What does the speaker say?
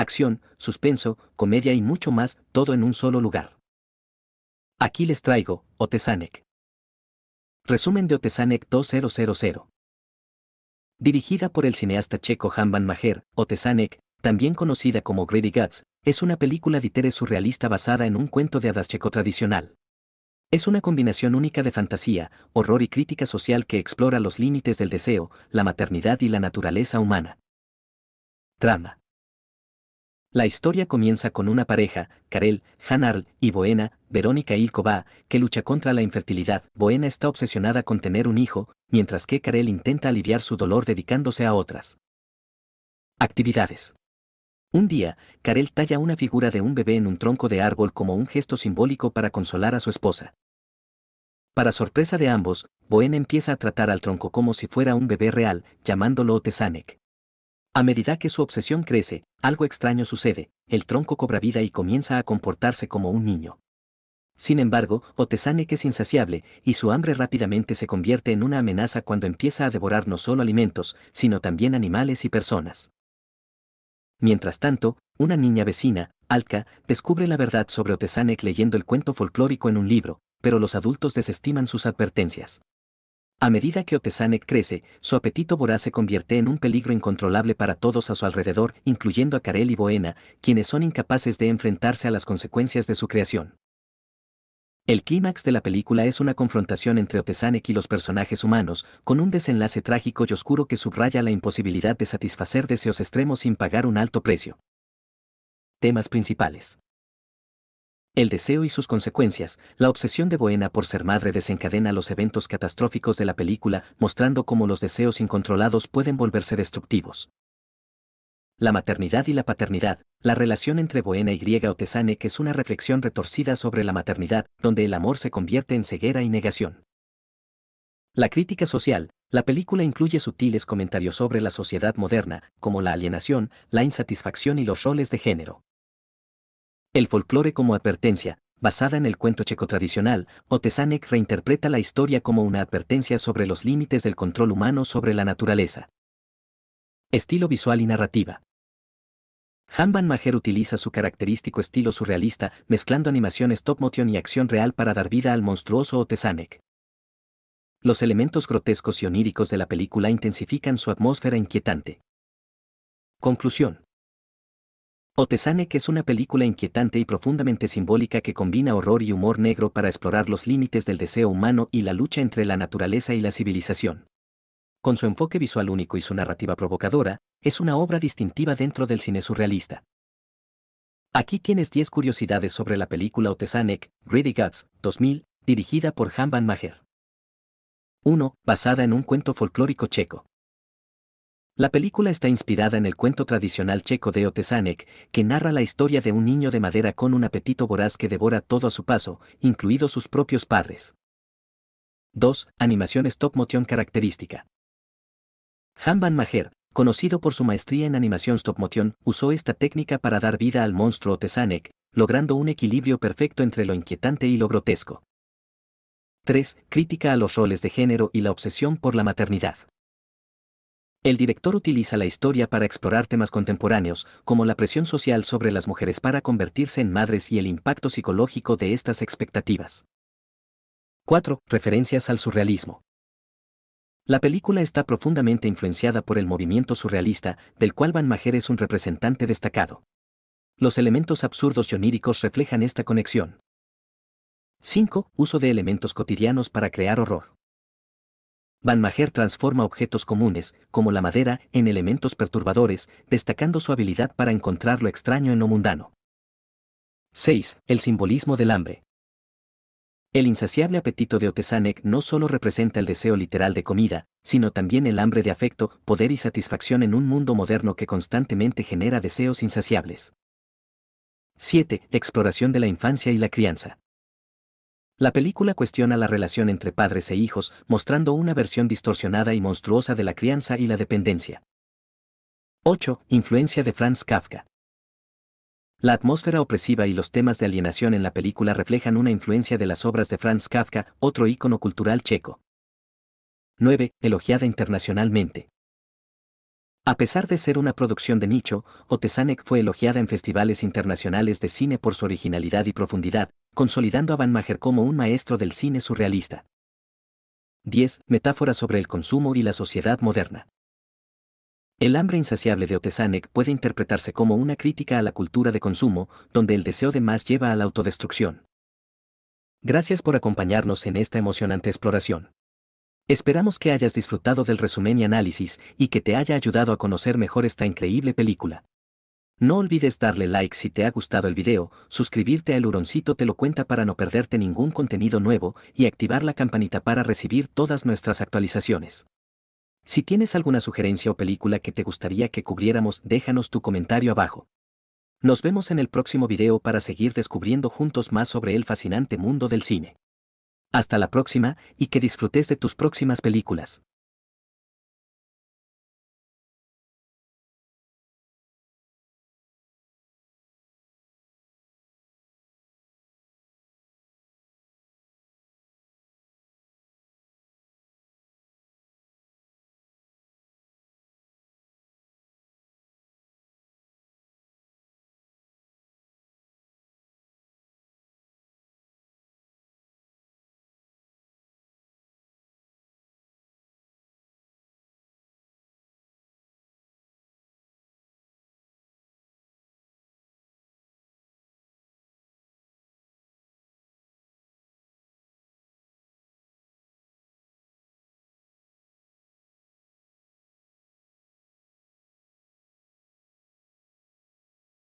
acción, suspenso, comedia y mucho más, todo en un solo lugar. Aquí les traigo, Otesanek. Resumen de Otesanek 2000. Dirigida por el cineasta checo Hanban Majer, Otesanek, también conocida como Greedy Guts, es una película de Tere surrealista basada en un cuento de hadas checo tradicional. Es una combinación única de fantasía, horror y crítica social que explora los límites del deseo, la maternidad y la naturaleza humana. Trama. La historia comienza con una pareja, Karel, Hanarl y Boena, Verónica Ilkova, que lucha contra la infertilidad. Boena está obsesionada con tener un hijo, mientras que Karel intenta aliviar su dolor dedicándose a otras. Actividades. Un día, Karel talla una figura de un bebé en un tronco de árbol como un gesto simbólico para consolar a su esposa. Para sorpresa de ambos, Boena empieza a tratar al tronco como si fuera un bebé real, llamándolo Tesanek. A medida que su obsesión crece, algo extraño sucede, el tronco cobra vida y comienza a comportarse como un niño. Sin embargo, Otesanek es insaciable, y su hambre rápidamente se convierte en una amenaza cuando empieza a devorar no solo alimentos, sino también animales y personas. Mientras tanto, una niña vecina, Alka, descubre la verdad sobre Otesanek leyendo el cuento folclórico en un libro, pero los adultos desestiman sus advertencias. A medida que Otesanek crece, su apetito voraz se convierte en un peligro incontrolable para todos a su alrededor, incluyendo a Karel y Boena, quienes son incapaces de enfrentarse a las consecuencias de su creación. El clímax de la película es una confrontación entre Otesanek y los personajes humanos, con un desenlace trágico y oscuro que subraya la imposibilidad de satisfacer deseos extremos sin pagar un alto precio. Temas principales. El deseo y sus consecuencias, la obsesión de Boena por ser madre desencadena los eventos catastróficos de la película, mostrando cómo los deseos incontrolados pueden volverse destructivos. La maternidad y la paternidad, la relación entre Boena y Griega Otesane que es una reflexión retorcida sobre la maternidad, donde el amor se convierte en ceguera y negación. La crítica social, la película incluye sutiles comentarios sobre la sociedad moderna, como la alienación, la insatisfacción y los roles de género. El folclore como advertencia, basada en el cuento checo tradicional, Otesanek reinterpreta la historia como una advertencia sobre los límites del control humano sobre la naturaleza. Estilo visual y narrativa. Hanban Maher utiliza su característico estilo surrealista, mezclando animaciones stop motion y acción real para dar vida al monstruoso Otesanek. Los elementos grotescos y oníricos de la película intensifican su atmósfera inquietante. Conclusión. Otesanek es una película inquietante y profundamente simbólica que combina horror y humor negro para explorar los límites del deseo humano y la lucha entre la naturaleza y la civilización. Con su enfoque visual único y su narrativa provocadora, es una obra distintiva dentro del cine surrealista. Aquí tienes 10 curiosidades sobre la película Otesanek, Ready Guts, 2000, dirigida por Han Van Maher. 1. Basada en un cuento folclórico checo. La película está inspirada en el cuento tradicional checo de Otesanek, que narra la historia de un niño de madera con un apetito voraz que devora todo a su paso, incluidos sus propios padres. 2. Animación stop motion característica. Han Van Maher, conocido por su maestría en animación stop motion, usó esta técnica para dar vida al monstruo Otesanek, logrando un equilibrio perfecto entre lo inquietante y lo grotesco. 3. Crítica a los roles de género y la obsesión por la maternidad. El director utiliza la historia para explorar temas contemporáneos, como la presión social sobre las mujeres para convertirse en madres y el impacto psicológico de estas expectativas. 4. Referencias al surrealismo. La película está profundamente influenciada por el movimiento surrealista, del cual Van Maher es un representante destacado. Los elementos absurdos y oníricos reflejan esta conexión. 5. Uso de elementos cotidianos para crear horror. Van Maher transforma objetos comunes, como la madera, en elementos perturbadores, destacando su habilidad para encontrar lo extraño en lo mundano. 6. El simbolismo del hambre. El insaciable apetito de Otesanek no solo representa el deseo literal de comida, sino también el hambre de afecto, poder y satisfacción en un mundo moderno que constantemente genera deseos insaciables. 7. Exploración de la infancia y la crianza. La película cuestiona la relación entre padres e hijos, mostrando una versión distorsionada y monstruosa de la crianza y la dependencia. 8. Influencia de Franz Kafka. La atmósfera opresiva y los temas de alienación en la película reflejan una influencia de las obras de Franz Kafka, otro ícono cultural checo. 9. Elogiada internacionalmente. A pesar de ser una producción de nicho, Otesanek fue elogiada en festivales internacionales de cine por su originalidad y profundidad, consolidando a Van Mager como un maestro del cine surrealista. 10. Metáforas sobre el consumo y la sociedad moderna. El hambre insaciable de Otesanek puede interpretarse como una crítica a la cultura de consumo, donde el deseo de más lleva a la autodestrucción. Gracias por acompañarnos en esta emocionante exploración. Esperamos que hayas disfrutado del resumen y análisis y que te haya ayudado a conocer mejor esta increíble película. No olvides darle like si te ha gustado el video, suscribirte a Huroncito te lo cuenta para no perderte ningún contenido nuevo y activar la campanita para recibir todas nuestras actualizaciones. Si tienes alguna sugerencia o película que te gustaría que cubriéramos, déjanos tu comentario abajo. Nos vemos en el próximo video para seguir descubriendo juntos más sobre el fascinante mundo del cine. Hasta la próxima y que disfrutes de tus próximas películas.